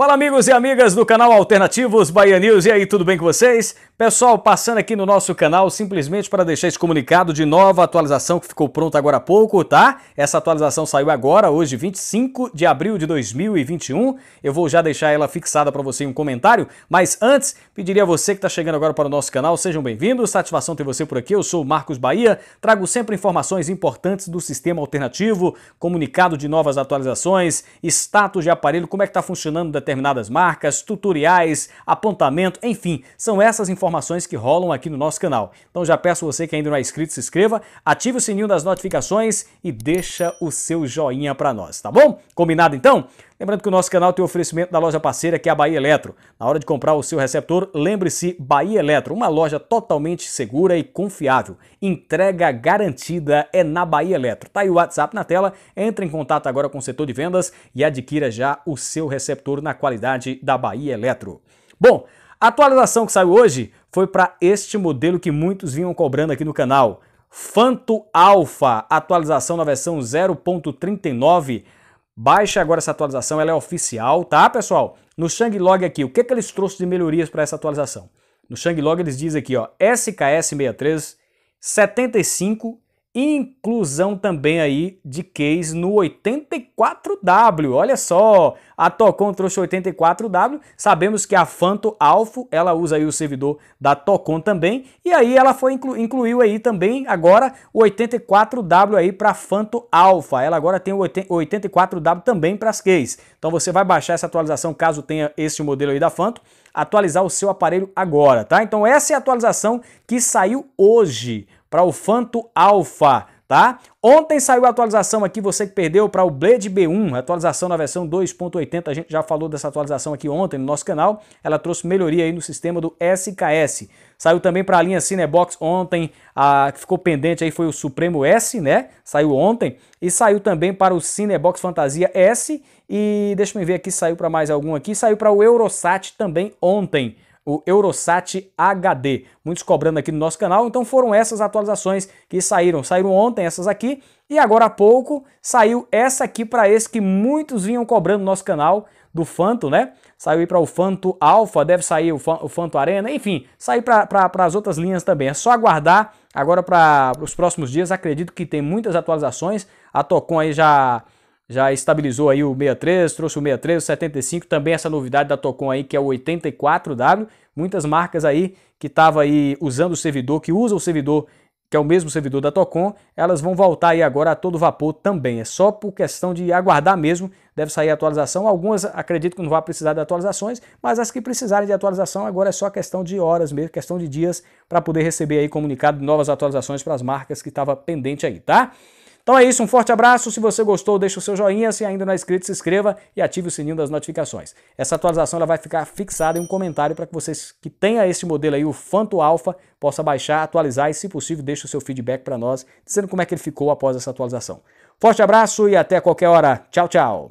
Fala amigos e amigas do canal Alternativos Bahia News, e aí, tudo bem com vocês? Pessoal, passando aqui no nosso canal simplesmente para deixar esse comunicado de nova atualização que ficou pronta agora há pouco, tá? Essa atualização saiu agora, hoje 25 de abril de 2021. Eu vou já deixar ela fixada para você em um comentário, mas antes, pediria a você que está chegando agora para o nosso canal, sejam bem-vindos, satisfação ter você por aqui. Eu sou o Marcos Bahia, trago sempre informações importantes do sistema alternativo, comunicado de novas atualizações, status de aparelho, como é que está funcionando determinadas marcas, tutoriais, apontamento, enfim, são essas informações informações que rolam aqui no nosso canal. Então já peço você que ainda não é inscrito, se inscreva, ative o sininho das notificações e deixa o seu joinha para nós, tá bom? Combinado então? Lembrando que o nosso canal tem oferecimento da loja parceira que é a Bahia Eletro. Na hora de comprar o seu receptor, lembre-se Bahia Eletro, uma loja totalmente segura e confiável. Entrega garantida é na Bahia Eletro. Tá aí o WhatsApp na tela, entre em contato agora com o setor de vendas e adquira já o seu receptor na qualidade da Bahia Eletro. Bom, a atualização que saiu hoje foi para este modelo que muitos vinham cobrando aqui no canal. Fanto Alpha, atualização na versão 0.39. Baixa agora essa atualização, ela é oficial, tá, pessoal? No Shanglog aqui, o que, que eles trouxeram de melhorias para essa atualização? No Shanglog eles dizem aqui, ó, SKS 63, 75 inclusão também aí de case no 84W. Olha só, a Tocon trouxe o 84W. Sabemos que a Fanto Alpha, ela usa aí o servidor da Tocon também. E aí ela foi inclu incluiu aí também agora o 84W aí para Fanto Alpha. Ela agora tem o 84W também para as cases. Então você vai baixar essa atualização caso tenha esse modelo aí da Fanto, atualizar o seu aparelho agora, tá? Então essa é a atualização que saiu hoje para o Fanto Alpha, tá? Ontem saiu a atualização aqui, você que perdeu, para o Blade B1, atualização na versão 2.80, a gente já falou dessa atualização aqui ontem no nosso canal, ela trouxe melhoria aí no sistema do SKS. Saiu também para a linha Cinebox ontem, a que ficou pendente aí foi o Supremo S, né? Saiu ontem, e saiu também para o Cinebox Fantasia S, e deixa eu ver aqui, saiu para mais algum aqui, saiu para o Eurosat também ontem, o Eurosat HD. Muitos cobrando aqui no nosso canal, então foram essas atualizações que saíram. Saíram ontem essas aqui e agora há pouco saiu essa aqui para esse que muitos vinham cobrando no nosso canal do Fanto, né? Saiu para o Fanto Alpha, deve sair o, Fanto Arena, enfim, sair para as outras linhas também. É só aguardar agora para os próximos dias. Acredito que tem muitas atualizações. A Tocon aí já já estabilizou aí o 63, trouxe o 63, o 75, também essa novidade da Tocon aí que é o 84W, muitas marcas aí que estavam aí usando o servidor, que usa o servidor, que é o mesmo servidor da Tocon, elas vão voltar aí agora a todo vapor também, é só por questão de aguardar mesmo, deve sair a atualização, algumas acredito que não vai precisar de atualizações, mas as que precisarem de atualização agora é só questão de horas mesmo, questão de dias para poder receber aí comunicado de novas atualizações para as marcas que estava pendente aí, tá? Então é isso, um forte abraço. Se você gostou, deixa o seu joinha. Se ainda não é inscrito, se inscreva e ative o sininho das notificações. Essa atualização ela vai ficar fixada em um comentário para que vocês que tenham esse modelo aí, o Fanto Alpha, possa baixar, atualizar e, se possível, deixe o seu feedback para nós, dizendo como é que ele ficou após essa atualização. Forte abraço e até qualquer hora. Tchau, tchau.